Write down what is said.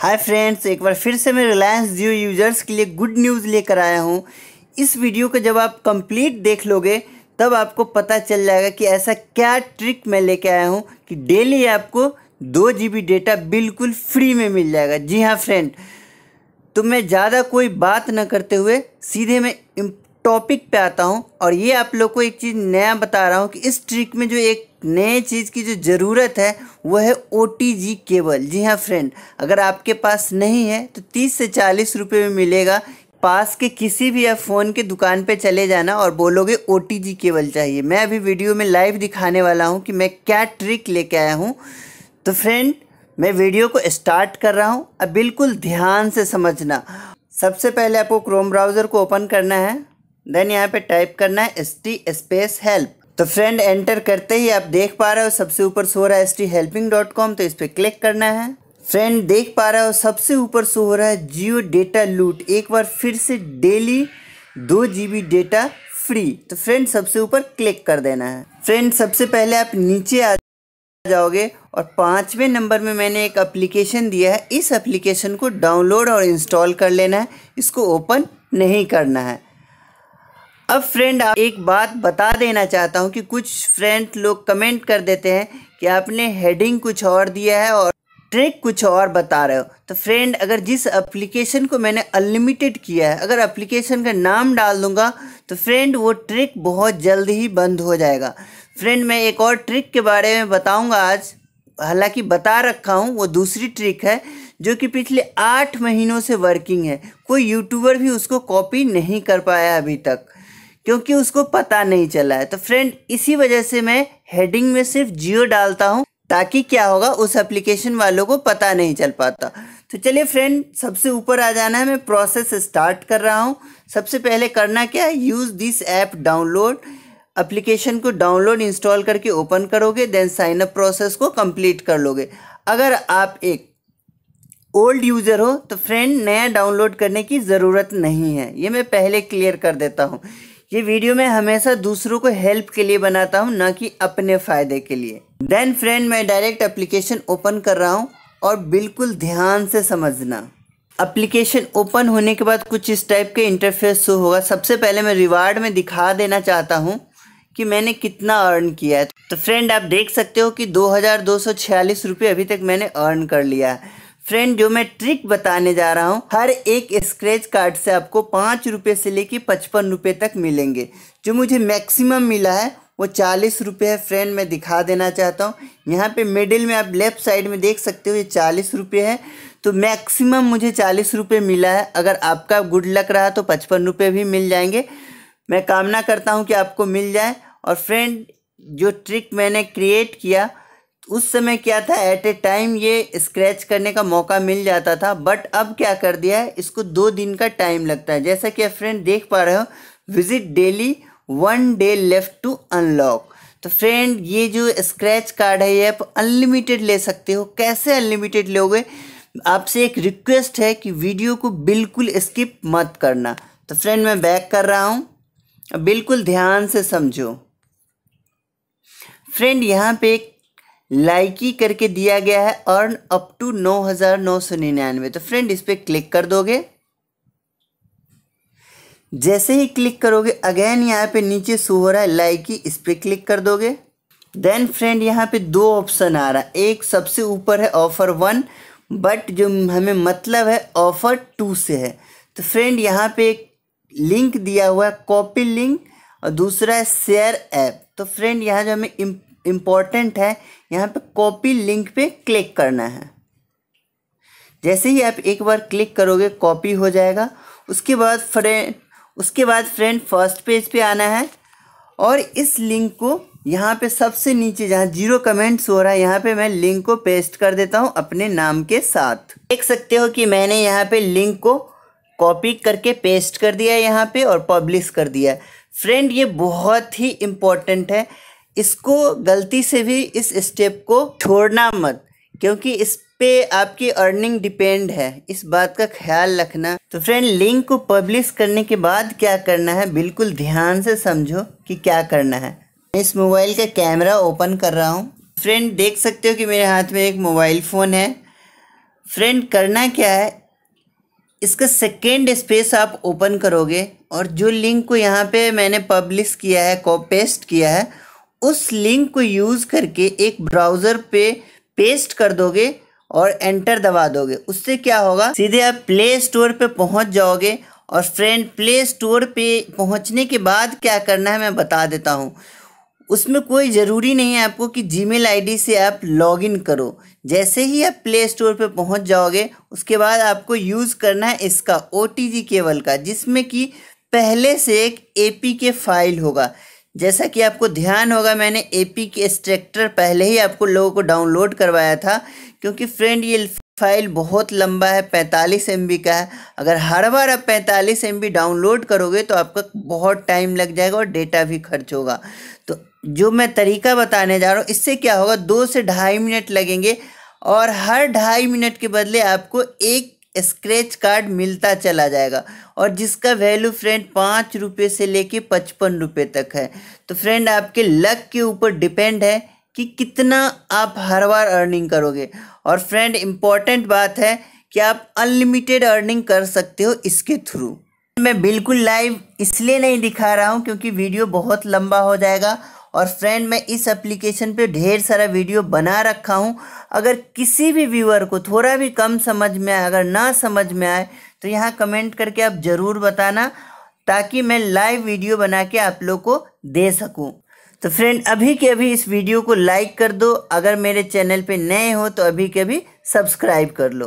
hi friends एक बार फिर से मैं रिलायंस जियो यूजर्स के लिए गुड न्यूज़ लेकर आया हूँ इस वीडियो को जब आप कंप्लीट देख लोगे तब आपको पता चल जाएगा कि ऐसा क्या ट्रिक मैं लेके आया हूँ कि डेली आपको दो जी बी डेटा बिल्कुल फ्री में मिल जाएगा जी हाँ फ्रेंड तो मैं ज़्यादा कोई बात ना करते हुए सीधे मैं टॉपिक पे आता हूँ और ये आप लोग को एक चीज़ नया बता रहा हूँ कि इस ट्रिक में जो एक नए चीज़ की जो ज़रूरत है वह है ओ टी जी केबल जी हाँ फ्रेंड अगर आपके पास नहीं है तो तीस से चालीस रुपये में मिलेगा पास के किसी भी आप फ़ोन के दुकान पे चले जाना और बोलोगे ओ टी जी केबल चाहिए मैं अभी वीडियो में लाइव दिखाने वाला हूँ कि मैं क्या ट्रिक लेके आया हूँ तो फ्रेंड मैं वीडियो को स्टार्ट कर रहा हूँ अब बिल्कुल ध्यान से समझना सबसे पहले आपको क्रोम ब्राउज़र को ओपन करना है देन यहाँ पे टाइप करना है एस टी स्पेस हेल्प तो फ्रेंड एंटर करते ही आप देख पा रहे हो सबसे ऊपर सो रहा है S T helping dot com तो इस पर क्लिक करना है फ्रेंड देख पा रहे हो सबसे ऊपर सो हो रहा है जियो डेटा लूट एक बार फिर से डेली दो जी डेटा फ्री तो फ्रेंड सबसे ऊपर क्लिक कर देना है फ्रेंड सबसे पहले आप नीचे आ जाओगे और पाँचवें नंबर में मैंने एक एप्लीकेशन दिया है इस एप्लीकेशन को डाउनलोड और इंस्टॉल कर लेना है इसको ओपन नहीं करना है अब फ्रेंड आप एक बात बता देना चाहता हूँ कि कुछ फ्रेंड लोग कमेंट कर देते हैं कि आपने हेडिंग कुछ और दिया है और ट्रिक कुछ और बता रहे हो तो फ्रेंड अगर जिस एप्लीकेशन को मैंने अनलिमिटेड किया है अगर एप्लीकेशन का नाम डाल दूंगा तो फ्रेंड वो ट्रिक बहुत जल्द ही बंद हो जाएगा फ्रेंड मैं एक और ट्रिक के बारे में बताऊंगा आज हालांकि बता रखा हूँ वो दूसरी ट्रिक है जो कि पिछले आठ महीनों से वर्किंग है कोई यूट्यूबर भी उसको कॉपी नहीं कर पाया अभी तक क्योंकि उसको पता नहीं चला है तो फ्रेंड इसी वजह से मैं हेडिंग में सिर्फ जियो डालता हूँ ताकि क्या होगा उस एप्लीकेशन वालों को पता नहीं चल पाता तो चलिए फ्रेंड सबसे ऊपर आ जाना है मैं प्रोसेस स्टार्ट कर रहा हूँ सबसे पहले करना क्या है use this app download application को डाउनलोड इंस्टॉल करके ओपन करोगे देन साइन अप प्रोसेस को कंप्लीट कर लोगे अगर आप एक ओल्ड यूज़र हो तो फ्रेंड नया डाउनलोड करने की ज़रूरत नहीं है ये मैं पहले क्लियर कर देता हूँ ये वीडियो मैं हमेशा दूसरों को हेल्प के लिए बनाता हूँ ना कि अपने फ़ायदे के लिए देन फ्रेंड मैं डायरेक्ट एप्लीकेशन ओपन कर रहा हूँ और बिल्कुल ध्यान से समझना एप्लीकेशन ओपन होने के बाद कुछ इस टाइप के इंटरफेस शो होगा सबसे पहले मैं रिवार्ड में दिखा देना चाहता हूँ कि मैंने कितना अर्न किया है तो फ्रेंड आप देख सकते हो कि दो हज़ार दो सौ छियालीस रुपये अभी तक मैंने अर्न कर लिया है फ्रेंड जो मैं ट्रिक बताने जा रहा हूँ हर एक स्क्रेच कार्ड से आपको पाँच रुपये से लेके पचपन रुपये तक मिलेंगे जो मुझे मैक्सिमम मिला है वो चालीस रुपये है फ्रेंड मैं दिखा देना चाहता हूँ यहाँ पे मिडिल में आप लेफ़्ट साइड में देख सकते हो ये चालीस रुपये है तो मैक्सिमम मुझे चालीस रुपये मिला है अगर आपका गुड लक रहा तो पचपन रुपये भी मिल जाएंगे मैं कामना करता हूँ कि आपको मिल जाए और फ्रेंड जो ट्रिक मैंने क्रिएट किया उस समय क्या था एट ए टाइम ये स्क्रैच करने का मौका मिल जाता था बट अब क्या कर दिया है इसको दो दिन का टाइम लगता है जैसा कि फ्रेंड देख पा रहे हो visit daily one day left to unlock तो फ्रेंड ये जो स्क्रैच कार्ड है ये आप अनलिमिटेड ले सकते हो कैसे अनलिमिटेड लोगे आपसे एक रिक्वेस्ट है कि वीडियो को बिल्कुल स्किप मत करना तो फ्रेंड मैं बैक कर रहा हूँ बिल्कुल ध्यान से समझो फ्रेंड यहाँ पे एक लाइकी करके दिया गया है अर्न अप टू नौ हजार नौ सौ निन्यानवे तो फ्रेंड इस पर क्लिक कर दोगे जैसे ही क्लिक करोगे अगेन यहाँ पे नीचे शो हो रहा है लाइकी इस पर क्लिक कर दोगे देन फ्रेंड यहाँ पे दो ऑप्शन आ रहा है एक सबसे ऊपर है ऑफर वन बट जो हमें मतलब है ऑफर टू से है तो फ्रेंड यहाँ पे एक लिंक दिया हुआ है कॉपी लिंक और दूसरा है शेयर ऐप तो फ्रेंड यहाँ जो हमें इम्पॉर्टेंट है यहाँ पे कॉपी लिंक पे क्लिक करना है जैसे ही आप एक बार क्लिक करोगे कॉपी हो जाएगा उसके बाद फ्रेंड उसके बाद फ्रेंड फर्स्ट पेज पे आना है और इस लिंक को यहाँ पे सबसे नीचे जहाँ जीरो कमेंट्स हो रहा है यहाँ पे मैं लिंक को पेस्ट कर देता हूँ अपने नाम के साथ देख सकते हो कि मैंने यहाँ पे लिंक को कॉपी करके पेस्ट कर दिया यहाँ पे और पब्लिश कर दिया फ्रेंड ये बहुत ही इम्पॉर्टेंट है इसको गलती से भी इस स्टेप को छोड़ना मत क्योंकि इस पे आपकी अर्निंग डिपेंड है इस बात का ख्याल रखना तो फ्रेंड लिंक को पब्लिश करने के बाद क्या करना है बिल्कुल ध्यान से समझो कि क्या करना है मैं इस मोबाइल का कैमरा ओपन कर रहा हूँ फ्रेंड देख सकते हो कि मेरे हाथ में एक मोबाइल फ़ोन है फ्रेंड करना क्या है इसका सेकेंड स्पेस आप ओपन करोगे और जो लिंक को यहाँ पे मैंने पब्लिश किया है कॉपेस्ट किया है उस लिंक को यूज़ करके एक ब्राउज़र पे पेस्ट कर दोगे और एंटर दबा दोगे उससे क्या होगा सीधे आप प्ले स्टोर पे पहुंच जाओगे और फ्रेंड प्ले स्टोर पे पहुंचने के बाद क्या करना है मैं बता देता हूं उसमें कोई ज़रूरी नहीं है आपको कि जीमेल आईडी से आप लॉगिन करो जैसे ही आप प्ले स्टोर पर पहुँच जाओगे उसके बाद आपको यूज़ करना है इसका ओ केबल का जिसमें कि पहले से एक ए फाइल होगा जैसा कि आपको ध्यान होगा मैंने ए पी के एक्सट्रैक्टर पहले ही आपको लोगों को डाउनलोड करवाया था क्योंकि फ्रेंड ये फाइल बहुत लंबा है 45 एम का है अगर हर बार आप 45 एम डाउनलोड करोगे तो आपका बहुत टाइम लग जाएगा और डेटा भी खर्च होगा तो जो मैं तरीका बताने जा रहा हूँ इससे क्या होगा दो से ढाई मिनट लगेंगे और हर ढाई मिनट के बदले आपको एक स्क्रैच कार्ड मिलता चला जाएगा और जिसका वैल्यू फ्रेंड पाँच रुपये से लेके पचपन रुपये तक है तो फ्रेंड आपके लक के ऊपर डिपेंड है कि कितना आप हर बार अर्निंग करोगे और फ्रेंड इम्पॉर्टेंट बात है कि आप अनलिमिटेड अर्निंग कर सकते हो इसके थ्रू मैं बिल्कुल लाइव इसलिए नहीं दिखा रहा हूँ क्योंकि वीडियो बहुत लंबा हो जाएगा और फ्रेंड मैं इस एप्लीकेशन पे ढेर सारा वीडियो बना रखा हूँ अगर किसी भी व्यूअर को थोड़ा भी कम समझ में आए अगर ना समझ में आए तो यहाँ कमेंट करके आप ज़रूर बताना ताकि मैं लाइव वीडियो बना के आप लोग को दे सकूँ तो फ्रेंड अभी के अभी इस वीडियो को लाइक कर दो अगर मेरे चैनल पे नए हो तो अभी के अभी सब्सक्राइब कर लो